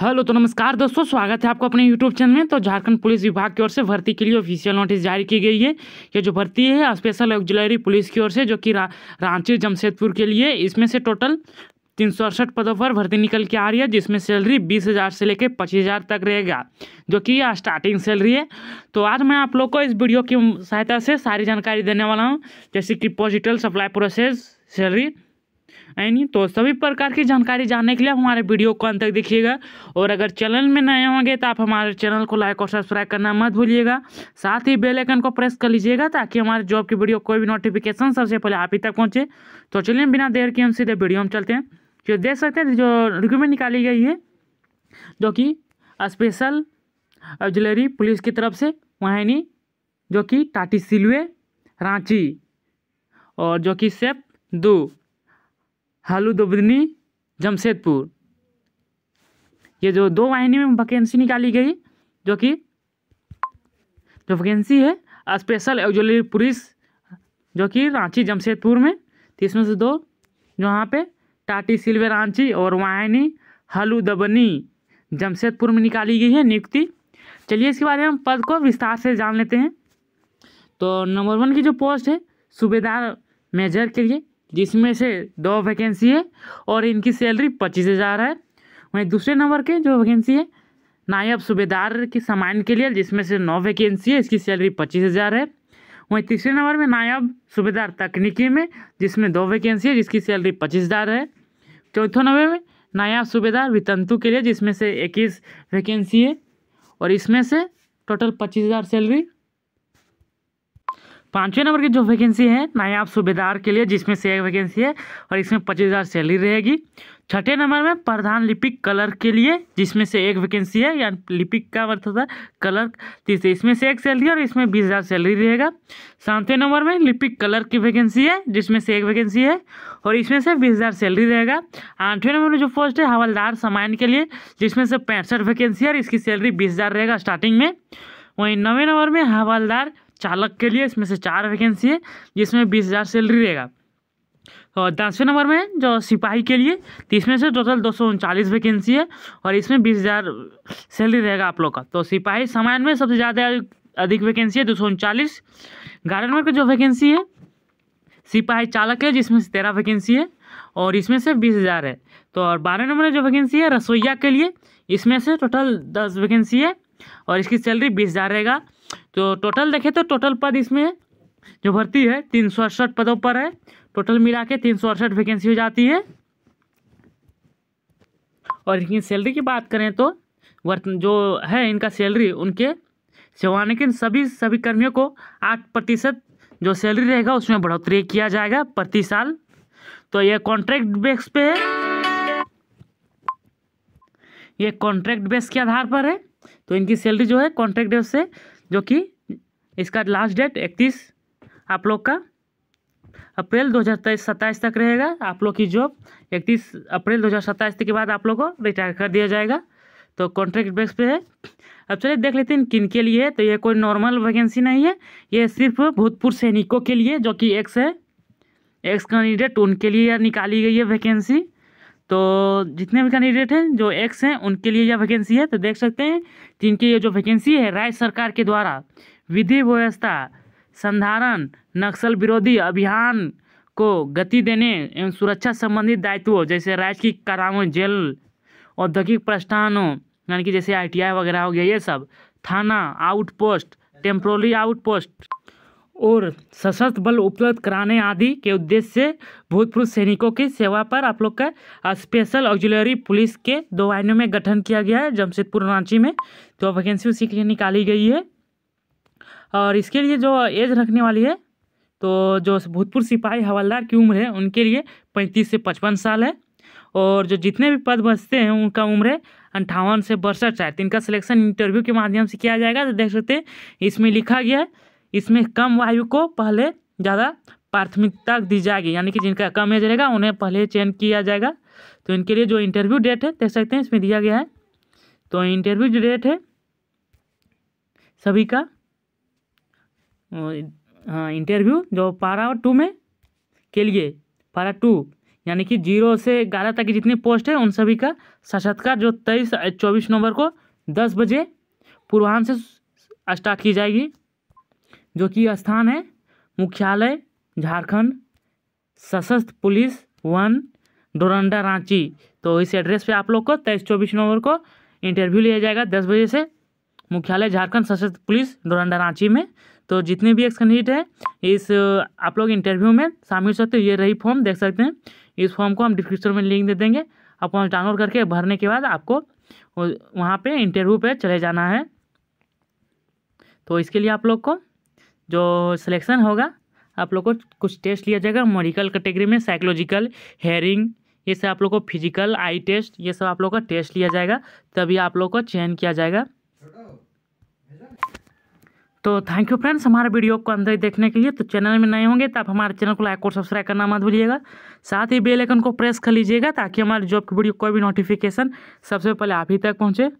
hello तो नमस्कार दोस्तों स्वागत है आपको अपने यूट्यूब चैनल में तो झारखंड पुलिस विभाग की ओर से भर्ती के लिए ऑफिशियल नोटिस जारी की गई है ये जो भर्ती है स्पेशल ऑक्जिलरी पुलिस की ओर से जो कि रा, रांची जमशेदपुर के लिए इसमें से टोटल तीन सौ अड़सठ पदों पर भर्ती निकल के आ रही है जिसमें सैलरी बीस हज़ार से लेकर पच्चीस हज़ार तक रहेगा जो कि यह स्टार्टिंग सैलरी है तो आज मैं आप लोग को इस वीडियो की सहायता से सारी जानकारी देने वाला हूँ जैसे कि पोजिटल सप्लाई प्रोसेस सैलरी यानी तो सभी प्रकार की जानकारी जानने के लिए हमारे वीडियो को अंत तक देखिएगा और अगर चैनल में नए होंगे तो आप हमारे चैनल को लाइक और सब्सक्राइब करना मत भूलिएगा साथ ही बेलाइकन को प्रेस कर लीजिएगा ताकि हमारे जॉब की वीडियो कोई भी नोटिफिकेशन सबसे पहले आप ही तक पहुँचे तो चलिए बिना देर के हम सीधे वीडियो में चलते हैं जो देख सकते हैं जो रिक्रूटमेंट निकाली गई है जो कि स्पेशल ऑब्जलरी पुलिस की तरफ से वहाँ नहीं जो कि टाटी सिलवे रांची और जो कि सेफ दो हालू दुबनी जमशेदपुर ये जो दो वाहिनी में वैकेंसी निकाली गई जो कि जो वैकेंसी है स्पेशल ऑक्जोलरी पुलिस जो कि रांची जमशेदपुर में तो से दो यहाँ पे टाटी सिल्वे रांची और वाहिनी हलू दबनी जमशेदपुर में निकाली गई है नियुक्ति चलिए इसके बारे में हम पद को विस्तार से जान लेते हैं तो नंबर वन की जो पोस्ट है सूबेदार मेजर के लिए जिसमें से दो वैकेंसी है और इनकी सैलरी पच्चीस हज़ार है वहीं दूसरे नंबर के जो वैकेंसी है नायब सूबेदार के सामान के लिए जिसमें से नौ वैकेंसी है इसकी सैलरी पच्चीस हज़ार है वहीं तीसरे नंबर में नायब सूबेदार तकनीकी में जिसमें दो वैकेंसी है जिसकी सैलरी पच्चीस हज़ार है चौथों नंबर में नायब सूबेदार वितंतु के लिए जिसमें से इक्कीस वैकेंसी है और इसमें से टोटल पच्चीस हज़ार सैलरी पाँचवें नंबर की जो वैकेंसी है नायाब सूबेदार के लिए जिसमें से एक वैकेंसी है और इसमें पच्चीस हज़ार सैलरी रहेगी छठे नंबर में प्रधान लिपिक कलर के लिए जिसमें से एक वैकेंसी है या लिपिक का मतलब होता है कलर तीसरे इसमें से एक सैलरी और इसमें बीस हज़ार सैलरी रहेगा सातवें नंबर में लिपिक कलर की वैकेंसी है जिसमें से एक वैकेंसी है और इसमें से बीस हज़ार सैलरी रहेगा आठवें नंबर में जो पोस्ट है हवलदार सामान के लिए जिसमें से पैंसठ वैकेंसी है और इसकी सैलरी बीस हज़ार रहेगा स्टार्टिंग में वहीं नवे नंबर में हवलदार चालक के लिए इसमें से चार वैकेंसी है जिसमें बीस हज़ार सैलरी रहेगा और तो दसवें नंबर में जो सिपाही के लिए तो इसमें से टोटल दो सौ उनचालीस वैकेंसी है और इसमें बीस हज़ार सैलरी रहेगा आप लोग का तो सिपाही सामान में सबसे ज़्यादा अधिक वैकेंसी है दो सौ उनचालीस ग्यारह नंबर जो वैकेंसी है सिपाही चालक है जिसमें से तेरह वैकेंसी है और इसमें से बीस हज़ार है तो और बारह नंबर जो वैकेंसी है रसोईया के लिए इसमें से टोटल दस वैकेंसी है और इसकी सैलरी बीस हज़ार रहेगा तो टोटल देखें तो टोटल पद इसमें जो भर्ती है तीन सौ अड़सठ पदों पर है टोटल मिला के तीन सौ अड़सठ वैकेंसी हो जाती है और इनकी सैलरी की बात करें तो वर्त जो है इनका सैलरी उनके के सभी सभी कर्मियों को आठ प्रतिशत जो सैलरी रहेगा उसमें बढ़ोतरी किया जाएगा प्रति साल तो यह कॉन्ट्रैक्ट बेस पे है ये कॉन्ट्रैक्ट बेस के आधार पर है तो इनकी सैलरी जो है कॉन्ट्रैक्ट बेस से जो कि इसका लास्ट डेट इकतीस आप लोग का अप्रैल दो हज़ार सत्ताईस तक रहेगा आप लोग की जॉब इकतीस अप्रैल दो हज़ार सत्ताईस के बाद आप लोग को रिटायर कर दिया जाएगा तो कॉन्ट्रैक्ट बेस पे है अब चलिए देख लेते हैं किन के लिए तो ये कोई नॉर्मल वैकेंसी नहीं है ये सिर्फ भूतपूर्व सैनिकों के लिए जो कि एक्स है एक्स कैंडिडेट उनके लिए निकाली गई है वैकेंसी तो जितने भी कैंडिडेट हैं जो एक्स हैं उनके लिए यह वैकेंसी है तो देख सकते हैं कि इनकी ये जो वैकेंसी है राज्य सरकार के द्वारा विधि व्यवस्था संधारण नक्सल विरोधी अभियान को गति देने एवं सुरक्षा संबंधी दायित्वों जैसे राज्य की काराओं जेल औद्योगिक प्रस्थानों यानी कि जैसे आईटीआई वगैरह हो गया ये सब थाना आउटपोस्ट टेम्प्रोरी आउटपोस्ट और सशस्त्र बल उपलब्ध कराने आदि के उद्देश्य से भूतपूर्व सैनिकों की सेवा पर आप लोग का स्पेशल ऑक्जुलरी पुलिस के दो वाहनों में गठन किया गया है जमशेदपुर रांची में तो वैकेंसी उसी के लिए निकाली गई है और इसके लिए जो एज रखने वाली है तो जो भूतपूर्व सिपाही हवलदार की उम्र है उनके लिए पैंतीस से पचपन साल है और जो जितने भी पद बचते हैं उनका उम्र है अंठावन से बरसठ साल इनका सिलेक्शन इंटरव्यू के माध्यम से किया जाएगा तो देख सकते हैं इसमें लिखा गया है इसमें कम वायु को पहले ज़्यादा प्राथमिकता दी जाएगी यानी कि जिनका कम एज रहेगा उन्हें पहले चयन किया जाएगा तो इनके लिए जो इंटरव्यू डेट है देख सकते हैं इसमें दिया गया है तो इंटरव्यू जो डेट है सभी का हाँ इंटरव्यू जो पारा टू में के लिए पारा टू यानी कि जीरो से ग्यारह तक की जितनी पोस्ट है उन सभी का साक्षात्कार जो तेईस चौबीस नवंबर को दस बजे पूर्वाहन से स्टार्ट की जाएगी जो कि स्थान है मुख्यालय झारखंड सशस्त्र पुलिस वन डोरंडा रांची तो इस एड्रेस पे आप लोग को तेईस चौबीस नवंबर को इंटरव्यू लिया जाएगा दस बजे से मुख्यालय झारखंड सशस्त्र पुलिस डोरंडा रांची में तो जितने भी एक्स कैंडिडेट हैं इस आप लोग इंटरव्यू में शामिल हो सकते हो ये रही फॉर्म देख सकते हैं इस फॉर्म को हम डिस्क्रिप्शन में लिंक दे देंगे आप वहाँ डाउनलोड करके भरने के बाद आपको वहाँ पे इंटरव्यू पे चले जाना है तो इसके लिए आप लोग को जो सिलेक्शन होगा आप लोग को कुछ टेस्ट लिया जाएगा मेडिकल कैटेगरी में साइकोलॉजिकल हेयरिंग ये सब आप लोग को फिजिकल आई टेस्ट ये सब आप लोग का टेस्ट लिया जाएगा तभी आप लोग को चयन किया जाएगा तो थैंक यू फ्रेंड्स हमारे वीडियो को अंदर देखने के लिए तो चैनल में नए होंगे तो आप हमारे चैनल को लाइक और सब्सक्राइब करना मत भूलिएगा साथ ही बेल आइकन को प्रेस कर लीजिएगा ताकि हमारे जॉब की वीडियो कोई भी नोटिफिकेशन सबसे पहले आप ही तक पहुँचे